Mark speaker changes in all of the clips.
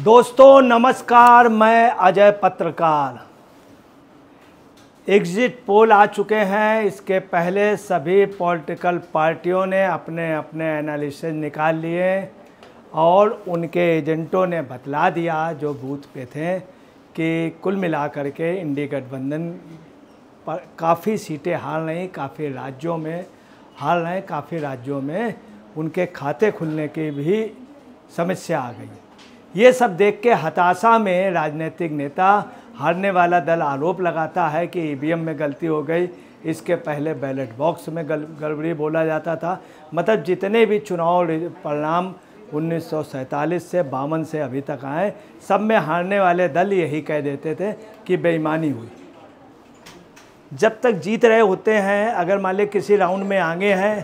Speaker 1: दोस्तों नमस्कार मैं अजय पत्रकार एग्जिट पोल आ चुके हैं इसके पहले सभी पॉलिटिकल पार्टियों ने अपने अपने एनालिसिस निकाल लिए और उनके एजेंटों ने बतला दिया जो बूथ पे थे कि कुल मिलाकर के इंडी गठबंधन पर काफ़ी सीटें हार रही काफ़ी राज्यों में हार रहे काफ़ी राज्यों में उनके खाते खुलने की भी समस्या आ गई ये सब देख के हताशा में राजनीतिक नेता हारने वाला दल आरोप लगाता है कि ई e में गलती हो गई इसके पहले बैलेट बॉक्स में गड़बड़ी बोला जाता था मतलब जितने भी चुनाव परिणाम उन्नीस से बावन से अभी तक आए सब में हारने वाले दल यही कह देते थे कि बेईमानी हुई जब तक जीत रहे होते हैं अगर मान लें किसी राउंड में आगे हैं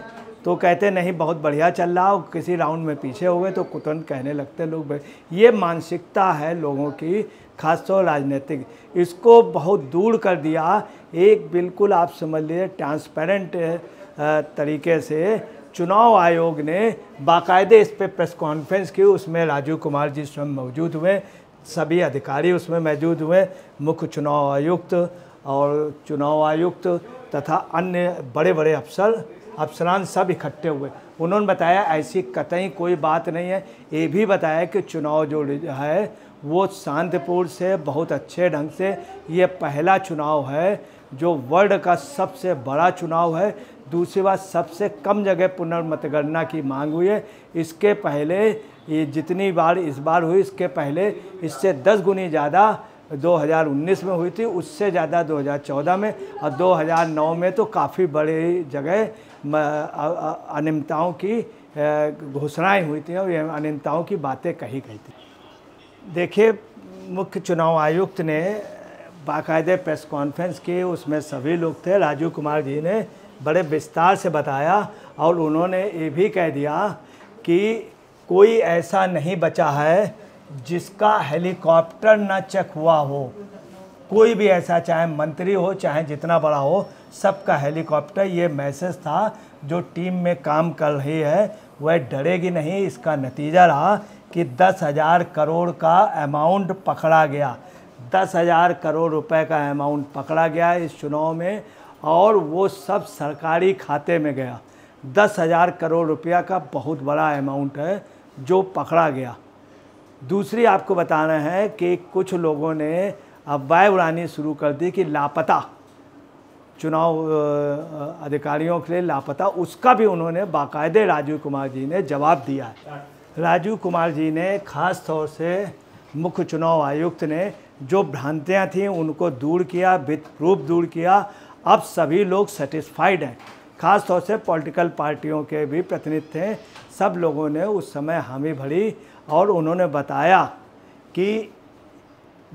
Speaker 1: तो कहते नहीं बहुत बढ़िया चल रहा हो किसी राउंड में पीछे हो गए तो कुतंत कहने लगते लोग ये मानसिकता है लोगों की खासतौर राजनीतिक इसको बहुत दूर कर दिया एक बिल्कुल आप समझ लीजिए ट्रांसपेरेंट तरीके से चुनाव आयोग ने बाकायदे इस पर प्रेस कॉन्फ्रेंस की उसमें राजीव कुमार जी स्वयं मौजूद हुए सभी अधिकारी उसमें मौजूद हुए मुख्य चुनाव आयुक्त और चुनाव आयुक्त तथा अन्य बड़े बड़े अफसर अफसरान सब इकट्ठे हुए उन्होंने बताया ऐसी कतई कोई बात नहीं है ये भी बताया कि चुनाव जो है वो शांतिपूर्ण से बहुत अच्छे ढंग से ये पहला चुनाव है जो वर्ल्ड का सबसे बड़ा चुनाव है दूसरी बात सबसे कम जगह पुनर्मतगणना की मांग हुई है इसके पहले ये जितनी बार इस बार हुई इसके पहले इससे दस गुनी ज़्यादा 2019 में हुई थी उससे ज़्यादा 2014 में और 2009 में तो काफ़ी बड़े जगह अनियमताओं की घोषणाएं हुई थी और अनियमताओं की बातें कही गई थी देखिए मुख्य चुनाव आयुक्त ने बाकायदे प्रेस कॉन्फ्रेंस की उसमें सभी लोग थे राजीव कुमार जी ने बड़े विस्तार से बताया और उन्होंने ये भी कह दिया कि कोई ऐसा नहीं बचा है जिसका हेलीकॉप्टर ना चेक हुआ हो कोई भी ऐसा चाहे मंत्री हो चाहे जितना बड़ा हो सबका हेलीकॉप्टर ये मैसेज था जो टीम में काम कर रही है वह डरेगी नहीं इसका नतीजा रहा कि दस हज़ार करोड़ का अमाउंट पकड़ा गया दस हज़ार करोड़ रुपए का अमाउंट पकड़ा गया इस चुनाव में और वो सब सरकारी खाते में गया दस हज़ार करोड़ रुपया का बहुत बड़ा अमाउंट है जो पकड़ा गया दूसरी आपको बताना है कि कुछ लोगों ने अफवाह उड़ानी शुरू कर दी कि लापता चुनाव अधिकारियों के लिए लापता उसका भी उन्होंने बाकायदे राजीव कुमार जी ने जवाब दिया है राजीव कुमार जी ने खास तौर से मुख्य चुनाव आयुक्त ने जो भ्रांतियाँ थीं उनको दूर किया विथ प्रूफ दूर किया अब सभी लोग सेटिस्फाइड हैं खास तौर से पॉलिटिकल पार्टियों के भी प्रतिनिधि थे सब लोगों ने उस समय हामी भरी और उन्होंने बताया कि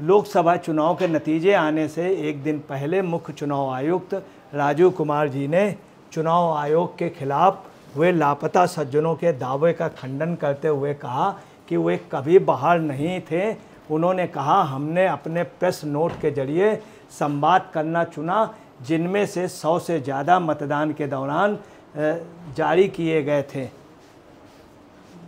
Speaker 1: लोकसभा चुनाव के नतीजे आने से एक दिन पहले मुख्य चुनाव आयुक्त राजीव कुमार जी ने चुनाव आयोग के खिलाफ हुए लापता सज्जनों के दावे का खंडन करते हुए कहा कि वे कभी बाहर नहीं थे उन्होंने कहा हमने अपने प्रेस नोट के जरिए संवाद करना चुना जिनमें से सौ से ज़्यादा मतदान के दौरान जारी किए गए थे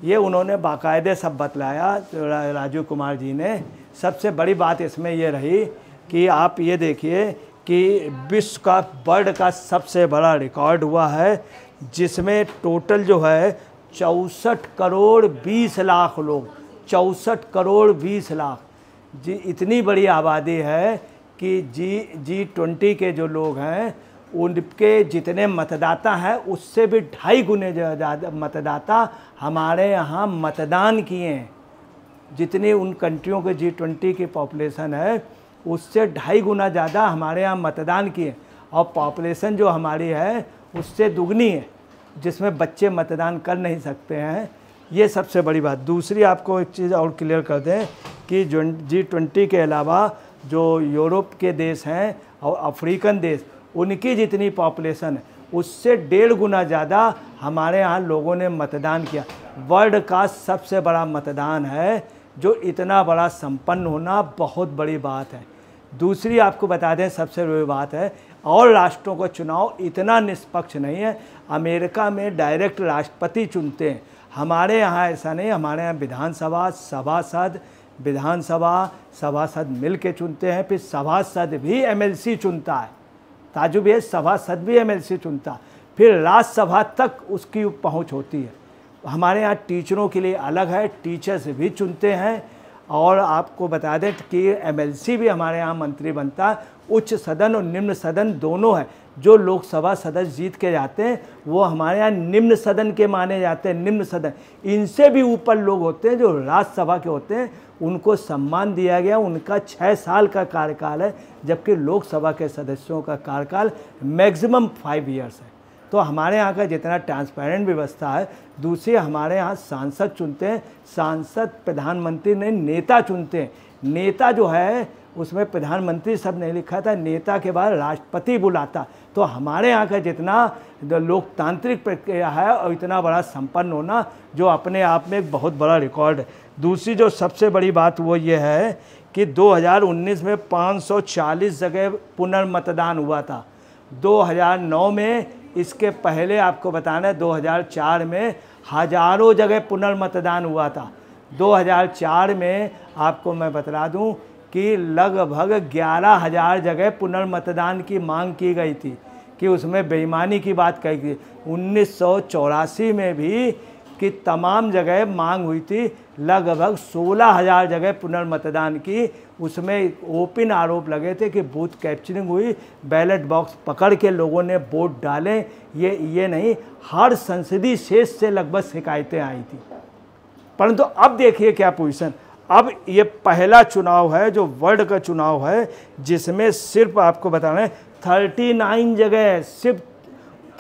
Speaker 1: ये उन्होंने बाकायदे सब बतलाया तो राजू कुमार जी ने सबसे बड़ी बात इसमें यह रही कि आप ये देखिए कि विश्व का बर्ड का सबसे बड़ा रिकॉर्ड हुआ है जिसमें टोटल जो है चौंसठ करोड़ बीस लाख लोग चौंसठ करोड़ बीस लाख जी इतनी बड़ी आबादी है कि जी जी ट्वेंटी के जो लोग हैं उनके जितने मतदाता हैं उससे भी ढाई गुने ज़्यादा मतदाता हमारे यहाँ मतदान किए हैं जितने उन कंट्रियों के जी ट्वेंटी की पॉपुलेशन है उससे ढाई गुना ज़्यादा हमारे यहाँ मतदान किए और पॉपुलेशन जो हमारी है उससे दुगनी है जिसमें बच्चे मतदान कर नहीं सकते हैं ये सबसे बड़ी बात दूसरी आपको एक चीज़ और क्लियर कर दें कि जी ट्वेंटी के अलावा जो यूरोप के देश हैं और अफ्रीकन देश उनकी जितनी पॉपुलेशन है उससे डेढ़ गुना ज़्यादा हमारे यहाँ लोगों ने मतदान किया वर्ल्ड का सबसे बड़ा मतदान है जो इतना बड़ा संपन्न होना बहुत बड़ी बात है दूसरी आपको बता दें सबसे बड़ी बात है और राष्ट्रों का चुनाव इतना निष्पक्ष नहीं है अमेरिका में डायरेक्ट राष्ट्रपति चुनते हैं हमारे यहाँ ऐसा नहीं हमारे यहाँ विधानसभा सभासद विधानसभा सभासद मिल के चुनते हैं फिर सभासद भी एमएलसी चुनता है ताजुब है सभासद भी एम चुनता फिर राज्यसभा तक उसकी पहुँच होती है हमारे यहाँ टीचरों के लिए अलग है टीचर्स भी चुनते हैं और आपको बता दें कि एमएलसी भी हमारे यहाँ मंत्री बनता है उच्च सदन और निम्न सदन दोनों है जो लोकसभा सदस्य जीत के जाते हैं वो हमारे यहाँ निम्न सदन के माने जाते हैं निम्न सदन इनसे भी ऊपर लोग होते हैं जो राज्यसभा के होते हैं उनको सम्मान दिया गया उनका छः साल का कार्यकाल है जबकि लोकसभा के सदस्यों का कार्यकाल मैक्सिमम फाइव ईयर्स है तो हमारे यहाँ का जितना ट्रांसपेरेंट व्यवस्था है दूसरी हमारे यहाँ सांसद चुनते हैं सांसद प्रधानमंत्री ने नेता चुनते हैं नेता जो है उसमें प्रधानमंत्री सब नहीं लिखा था नेता के बाद राष्ट्रपति बुलाता तो हमारे यहाँ का जितना लोकतांत्रिक प्रक्रिया है और इतना बड़ा संपन्न होना जो अपने आप में एक बहुत बड़ा रिकॉर्ड है दूसरी जो सबसे बड़ी बात वो ये है कि 2019 में 540 जगह पुनर्मतदान हुआ था 2009 में इसके पहले आपको बताना है 2004 में हजारों जगह पुनर्मतदान हुआ था 2004 में आपको मैं बता दूं कि लगभग ग्यारह हज़ार जगह पुनर्मतदान की मांग की गई थी कि उसमें बेईमानी की बात कही थी उन्नीस में भी की तमाम जगह मांग हुई थी लगभग सोलह हज़ार जगह पुनर्मतदान की उसमें ओपन आरोप लगे थे कि बूथ कैप्चरिंग हुई बैलेट बॉक्स पकड़ के लोगों ने वोट डालें ये ये नहीं हर संसदीय शेष से लगभग शिकायतें आई थी परंतु अब देखिए क्या पोजिशन अब ये पहला चुनाव है जो वर्ल्ड का चुनाव है जिसमें सिर्फ आपको बता रहे हैं थर्टी नाइन जगह सिर्फ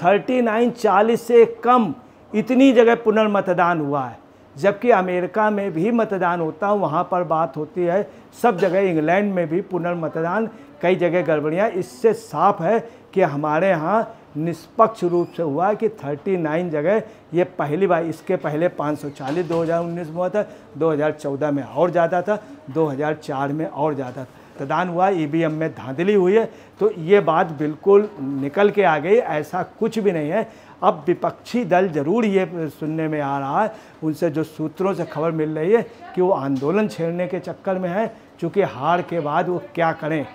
Speaker 1: थर्टी नाइन चालीस से कम इतनी जगह पुनर्मतदान हुआ है जबकि अमेरिका में भी मतदान होता है वहाँ पर बात होती है सब जगह इंग्लैंड में भी पुनर्मतदान कई जगह गड़बड़ियाँ इससे साफ है कि हमारे यहाँ निष्पक्ष रूप से हुआ कि 39 जगह ये पहली बार इसके पहले 540 2019 में हुआ था 2014 में और ज़्यादा था 2004 में और ज़्यादा था रक्तदान हुआ ईवीएम में धांधली हुई है तो ये बात बिल्कुल निकल के आ गई ऐसा कुछ भी नहीं है अब विपक्षी दल जरूर ये सुनने में आ रहा है उनसे जो सूत्रों से खबर मिल रही है कि वो आंदोलन छेड़ने के चक्कर में है चूँकि हार के बाद वो क्या करें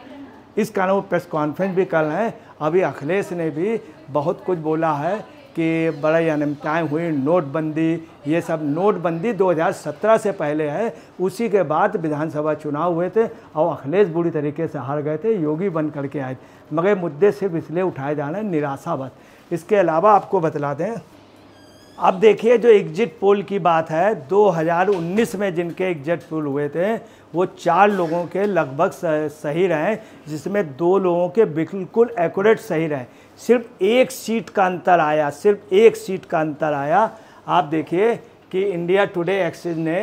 Speaker 1: इस कारण वो प्रेस कॉन्फ्रेंस भी कर रहे हैं अभी अखिलेश ने भी बहुत कुछ बोला है कि बड़ा ही हुई नोटबंदी ये सब नोटबंदी 2017 से पहले है उसी के बाद विधानसभा चुनाव हुए थे और अखिलेश बुरी तरीके से हार गए थे योगी बन करके आए मगर मुद्दे सिर्फ इसलिए उठाए जाना है निराशावत इसके अलावा आपको बतला दें अब देखिए जो एग्जिट पोल की बात है 2019 में जिनके एग्जिट पोल हुए थे वो चार लोगों के लगभग सही रहे जिसमें दो लोगों के बिल्कुल एक्यूरेट सही रहे सिर्फ एक सीट का अंतर आया सिर्फ एक सीट का अंतर आया आप देखिए कि इंडिया टुडे एक्सिस ने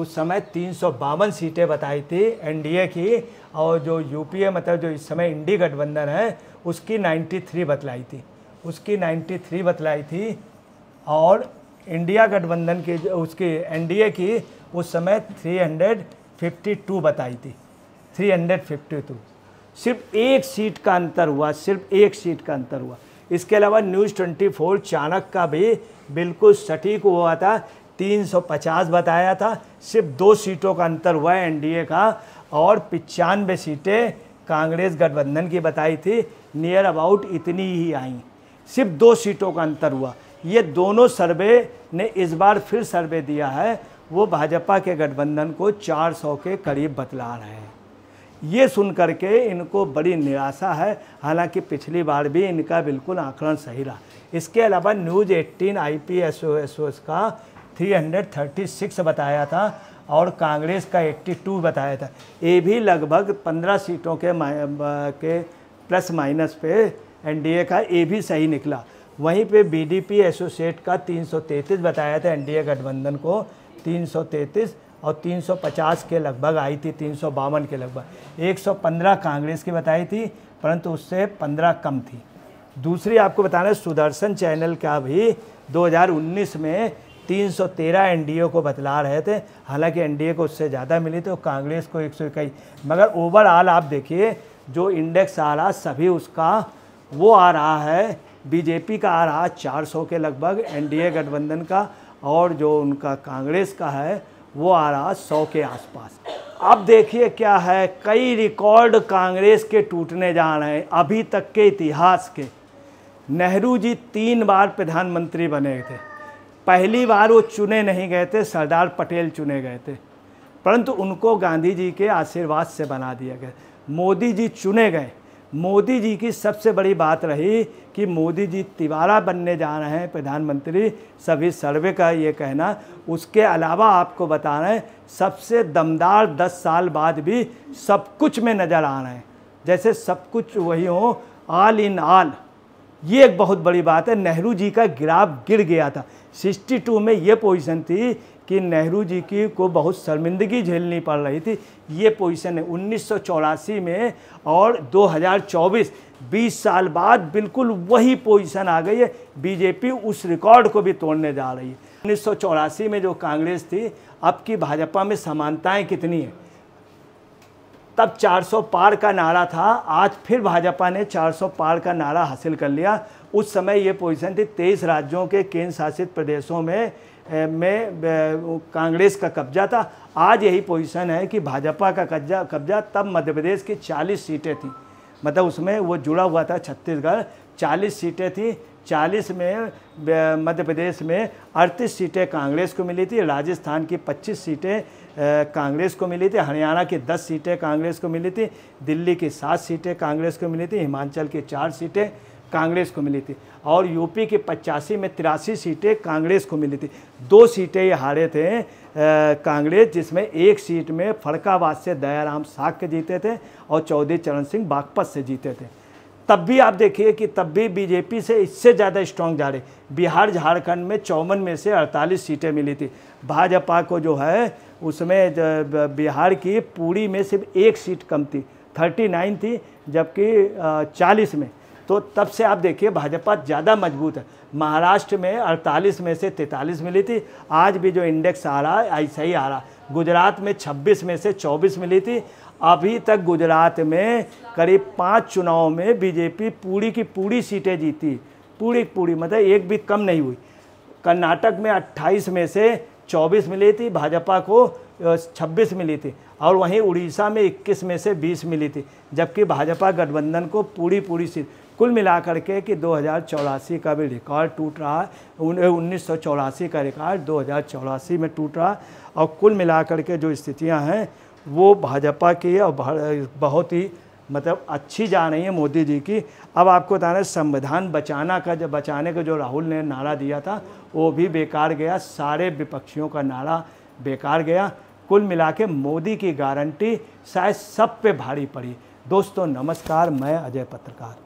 Speaker 1: उस समय तीन सीटें बताई थी एनडीए की और जो यूपीए मतलब जो इस समय इंडी गठबंधन है उसकी 93 बतलाई थी उसकी 93 बतलाई थी और इंडिया गठबंधन के उसके एनडीए की उस समय 352 बताई थी 352 सिर्फ एक सीट का अंतर हुआ सिर्फ एक सीट का अंतर हुआ इसके अलावा न्यूज़ 24 चाणक का भी बिल्कुल सटीक हुआ था 350 बताया था सिर्फ दो सीटों का अंतर हुआ है एनडीए का और पचानवे सीटें कांग्रेस गठबंधन की बताई थी नियर अबाउट इतनी ही आई सिर्फ दो सीटों का अंतर हुआ ये दोनों सर्वे ने इस बार फिर सर्वे दिया है वो भाजपा के गठबंधन को 400 के करीब बतला रहे हैं ये सुन करके इनको बड़ी निराशा है हालांकि पिछली बार भी इनका बिल्कुल आंकलन सही रहा इसके अलावा news 18 I P S S का 336 बताया था और कांग्रेस का 82 बताया था ये भी लगभग 15 सीटों के के प्लस माइनस पे एनडीए का ये भी सही निकला वहीं पे बीडीपी एसोसिएट का 333 बताया था एनडीए गठबंधन को 333 और 350 के लगभग आई थी तीन के लगभग 115 कांग्रेस की बताई थी परंतु उससे 15 कम थी दूसरी आपको बताना है सुदर्शन चैनल का भी 2019 में 313 एनडीए को बतला रहे थे हालांकि एनडीए को उससे ज़्यादा मिली थी तो और कांग्रेस को एक सौ इक्कीस मगर ओवरऑल आप देखिए जो इंडेक्स आ रहा सभी उसका वो आ रहा है बीजेपी का आ रहा सौ के लगभग एनडीए गठबंधन का और जो उनका कांग्रेस का है वो आ रहा सौ के आसपास अब देखिए क्या है कई रिकॉर्ड कांग्रेस के टूटने जा रहे हैं अभी तक के इतिहास के नेहरू जी तीन बार प्रधानमंत्री बने थे पहली बार वो चुने नहीं गए थे सरदार पटेल चुने गए थे परंतु उनको गांधी जी के आशीर्वाद से बना दिया गया मोदी जी चुने गए मोदी जी की सबसे बड़ी बात रही कि मोदी जी तिवारा बनने जा रहे हैं प्रधानमंत्री सभी सर्वे का ये कहना उसके अलावा आपको बता रहे हैं सबसे दमदार दस साल बाद भी सब कुछ में नज़र आ रहे हैं जैसे सब कुछ वही हो ऑल इन आल ये एक बहुत बड़ी बात है नेहरू जी का ग्राफ गिर गया था 62 में ये पोजीशन थी कि नेहरू जी की को बहुत शर्मिंदगी झेलनी पड़ रही थी ये पोजीशन है उन्नीस में और 2024 20 साल बाद बिल्कुल वही पोजीशन आ गई है बीजेपी उस रिकॉर्ड को भी तोड़ने जा रही है उन्नीस में जो कांग्रेस थी अब की भाजपा में समानताएं कितनी हैं तब 400 पार का नारा था आज फिर भाजपा ने 400 पार का नारा हासिल कर लिया उस समय ये पोजीशन थी तेईस राज्यों के केंद्र शासित प्रदेशों में में कांग्रेस का कब्जा था आज यही पोजीशन है कि भाजपा का कब्जा कब्जा तब मध्य प्रदेश की 40 सीटें थीं मतलब उसमें वो जुड़ा हुआ था छत्तीसगढ़ 40 सीटें थीं 40 में मध्य प्रदेश में 38 सीटें कांग्रेस को मिली थी राजस्थान की 25 सीटें कांग्रेस को मिली थी हरियाणा की 10 सीटें कांग्रेस को मिली थी दिल्ली की सात सीटें कांग्रेस को मिली थी हिमाचल की चार सीटें कांग्रेस को मिली थी और यूपी की पचासी में तिरासी सीटें कांग्रेस को मिली थी दो सीटें ये हारे थे कांग्रेस जिसमें एक सीट में फड़काबाद से दयाराम के जीते थे और चौधरी चरण सिंह बागपत से जीते थे तब भी आप देखिए कि तब भी बीजेपी से इससे ज़्यादा स्ट्रांग जा रहे बिहार झारखंड में चौवन में से 48 सीटें मिली थी भाजपा को जो है उसमें बिहार की पूरी में सिर्फ एक सीट कम थी 39 थी जबकि 40 में तो तब से आप देखिए भाजपा ज़्यादा मजबूत है महाराष्ट्र में 48 में से 43 मिली थी आज भी जो इंडेक्स आ रहा है ऐसा ही आ रहा गुजरात में 26 में से 24 मिली थी अभी तक गुजरात में करीब पाँच चुनाव में बीजेपी पूरी की पूरी सीटें जीती पूरी पूरी मतलब एक भी कम नहीं हुई कर्नाटक में अट्ठाईस में से चौबीस मिली थी भाजपा को छब्बीस मिली थी और वहीं उड़ीसा में 21 में से 20 मिली थी जबकि भाजपा गठबंधन को पूरी पूरी सीट कुल मिलाकर के कि दो का भी रिकॉर्ड टूट रहा है उन्नीस सौ का रिकॉर्ड दो में टूट रहा और कुल मिलाकर के जो स्थितियां हैं वो भाजपा की और बहुत ही मतलब अच्छी जा रही है मोदी जी की अब आपको बता रहे संविधान बचाना का जब बचाने का जो राहुल ने नारा दिया था वो भी बेकार गया सारे विपक्षियों का नारा बेकार गया कुल मिला के मोदी की गारंटी शायद सब पे भारी पड़ी दोस्तों नमस्कार मैं अजय पत्रकार